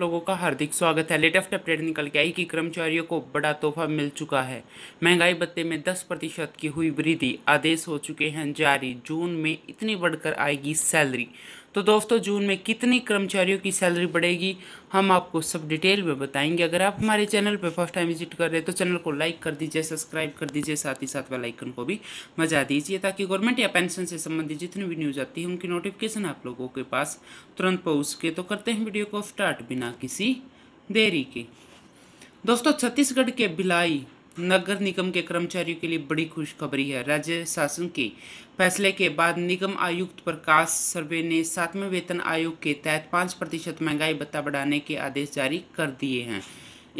लोगों का हार्दिक स्वागत है लेटेस्ट अपडेट निकल के आई कि कर्मचारियों को बड़ा तोहफा मिल चुका है महंगाई भत्ते में 10 प्रतिशत की हुई वृद्धि आदेश हो चुके हैं जारी जून में इतनी बढ़कर आएगी सैलरी तो दोस्तों जून में कितनी कर्मचारियों की सैलरी बढ़ेगी हम आपको सब डिटेल में बताएंगे अगर आप हमारे चैनल पर फर्स्ट टाइम विजिट कर रहे हैं तो चैनल को लाइक कर दीजिए सब्सक्राइब कर दीजिए साथ ही साथ वाला आइकन को भी मजा दीजिए ताकि गवर्नमेंट या पेंशन से संबंधित जितनी भी न्यूज़ आती है उनकी नोटिफिकेशन आप लोगों के पास तुरंत पहुँच के तो करते हैं वीडियो को स्टार्ट बिना किसी देरी के दोस्तों छत्तीसगढ़ के भिलाई नगर निगम के कर्मचारियों के लिए बड़ी खुशखबरी है राज्य शासन के फैसले के बाद निगम आयुक्त प्रकाश सर्वे ने सातवें वेतन आयोग के तहत पाँच प्रतिशत महंगाई भत्ता बढ़ाने के आदेश जारी कर दिए हैं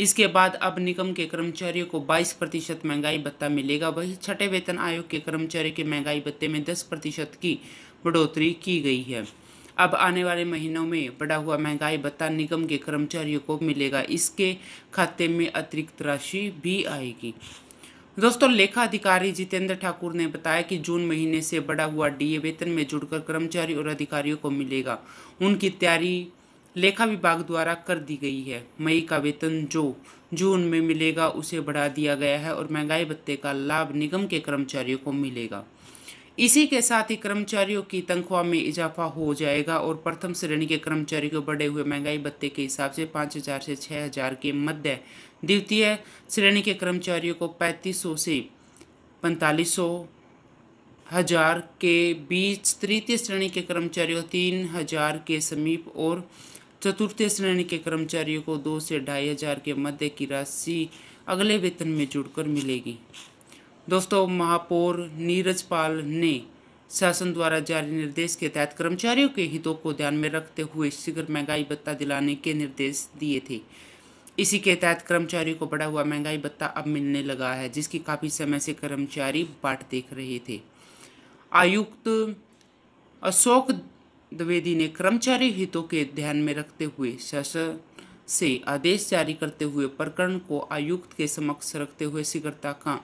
इसके बाद अब निगम के कर्मचारियों को 22 प्रतिशत महंगाई भत्ता मिलेगा वहीं छठे वेतन आयोग के कर्मचारियों के महंगाई भत्ते में 10 प्रतिशत की बढ़ोतरी की गई है अब आने वाले महीनों में बढ़ा हुआ महंगाई भत्ता निगम के कर्मचारियों को मिलेगा इसके खाते में अतिरिक्त राशि भी आएगी दोस्तों लेखा अधिकारी जितेंद्र ठाकुर ने बताया कि जून महीने से बढ़ा हुआ डीए वेतन में जुड़कर कर्मचारी और अधिकारियों को मिलेगा उनकी तैयारी लेखा विभाग द्वारा कर दी गई है मई का वेतन जो जून में मिलेगा उसे बढ़ा दिया गया है और महंगाई भत्ते का लाभ निगम के कर्मचारियों को मिलेगा इसी के साथ ही कर्मचारियों की तनख्वाह में इजाफा हो जाएगा और प्रथम श्रेणी के कर्मचारी को बढ़े हुए महंगाई भत्ते के हिसाब से पाँच हज़ार से छः हज़ार के मध्य द्वितीय श्रेणी के कर्मचारियों को पैंतीस सौ से पैंतालीस सौ हजार के बीच तृतीय श्रेणी के कर्मचारियों को तीन हजार के समीप और चतुर्थ श्रेणी के कर्मचारियों को दो से ढाई हजार के मध्य की राशि अगले वेतन में जुड़कर मिलेगी दोस्तों महापौर नीरज पाल ने शासन द्वारा जारी निर्देश के तहत कर्मचारियों के हितों को ध्यान में रखते हुए शीघ्र महंगाई भत्ता दिलाने के निर्देश दिए थे इसी के तहत कर्मचारियों को बढ़ा हुआ महंगाई भत्ता अब मिलने लगा है जिसकी काफ़ी समय से कर्मचारी बाट देख रहे थे आयुक्त अशोक द्विवेदी ने कर्मचारी हितों के ध्यान में रखते हुए शासन से आदेश जारी करते हुए प्रकरण को आयुक्त के समक्ष रखते हुए शीघ्रता का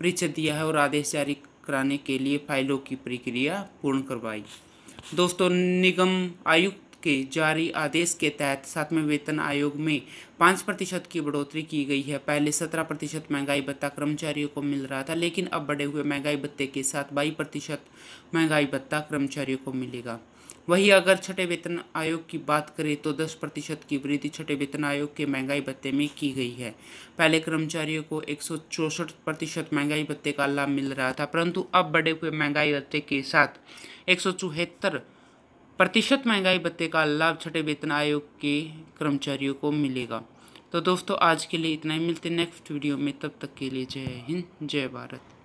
परिचय दिया है और आदेश जारी कराने के लिए फाइलों की प्रक्रिया पूर्ण करवाई दोस्तों निगम आयुक्त के जारी आदेश के तहत सातवें वेतन आयोग में पाँच प्रतिशत की बढ़ोतरी की गई है पहले सत्रह प्रतिशत महंगाई भत्ता कर्मचारियों को मिल रहा था लेकिन अब बढ़े हुए महंगाई भत्ते के साथ बाईस प्रतिशत महंगाई भत्ता कर्मचारियों को मिलेगा वहीं अगर छठे वेतन आयोग की बात करें तो 10 प्रतिशत की वृद्धि छठे वेतन आयोग के महंगाई भत्ते में की गई है पहले कर्मचारियों को एक प्रतिशत महंगाई भत्ते का लाभ मिल रहा था परंतु अब बढ़े हुए महंगाई भत्ते के साथ एक प्रतिशत महंगाई भत्ते का लाभ छठे वेतन आयोग के कर्मचारियों को मिलेगा तो दोस्तों आज के लिए इतना ही मिलते नेक्स्ट वीडियो में तब तक के लिए जय हिंद जय भारत